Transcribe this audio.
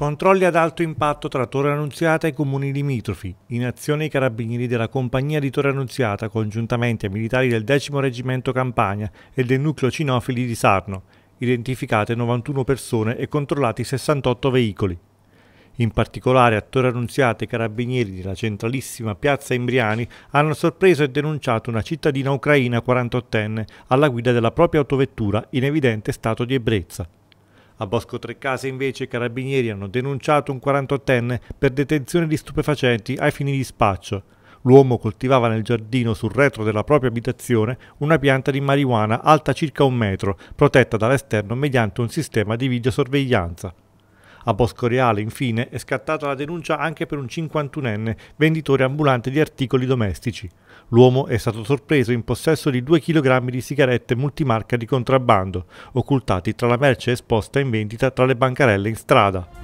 Controlli ad alto impatto tra Torre Annunziata e comuni limitrofi. In azione i carabinieri della compagnia di Torre Annunziata, congiuntamente ai militari del X Reggimento Campania e del nucleo cinofili di Sarno. Identificate 91 persone e controllati 68 veicoli. In particolare a Torre Annunziata i carabinieri della centralissima piazza Imbriani hanno sorpreso e denunciato una cittadina ucraina 48enne alla guida della propria autovettura in evidente stato di ebbrezza. A Bosco Trecase invece i carabinieri hanno denunciato un 48enne per detenzione di stupefacenti ai fini di spaccio. L'uomo coltivava nel giardino sul retro della propria abitazione una pianta di marijuana alta circa un metro, protetta dall'esterno mediante un sistema di videosorveglianza. A Bosco Reale, infine, è scattata la denuncia anche per un 51enne venditore ambulante di articoli domestici. L'uomo è stato sorpreso in possesso di 2 kg di sigarette multimarca di contrabbando, occultati tra la merce esposta in vendita tra le bancarelle in strada.